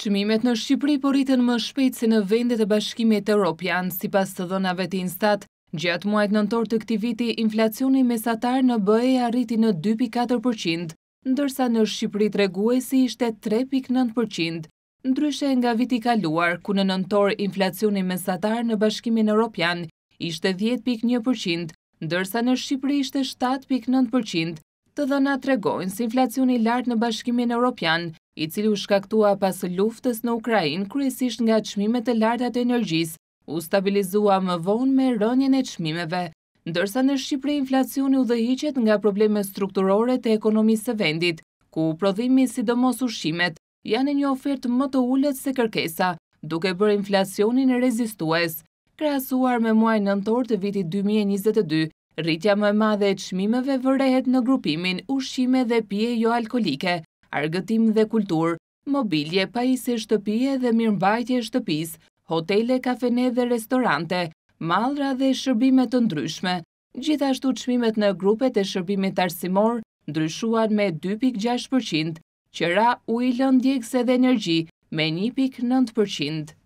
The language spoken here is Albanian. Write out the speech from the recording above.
Qëmimet në Shqipëri porritën më shpejt se në vendet e bashkimit Europian, si pas të dhënave të instat, gjatë muajt nëntor të këti viti, inflacioni mesatar në bëje arriti në 2.4%, ndërsa në Shqipëri të reguesi ishte 3.9%, ndryshe nga viti kaluar, ku në nëntor inflacioni mesatar në bashkimin Europian ishte 10.1%, ndërsa në Shqipëri ishte 7.9%, të dhëna të regojnë si inflacioni lartë në bashkimin Europian, i cili u shkaktua pas luftës në Ukrajin kryesisht nga qmimet e lartat e energjis, u stabilizua më vonë me rënjën e qmimeve, ndërsa në Shqipëri inflacioni u dhehiqet nga probleme strukturore të ekonomisë e vendit, ku u prodhimi sidomos domos u shqimet janë një ofert më të ullët se kërkesa, duke bërë inflacionin e rezistues, krasuar me muaj nëntor të vitit 2022, Rritja më e madhe e qmimeve vërrehet në grupimin ushime dhe pje jo alkolike, argëtim dhe kultur, mobilje, pajisi shtëpije dhe mirëmbajtje shtëpis, hotele, kafene dhe restorante, malra dhe shërbimet të ndryshme. Gjithashtu qmimet në grupet e shërbimit arsimor ndryshuan me 2.6%, qëra ujlën djekse dhe energji me 1.9%.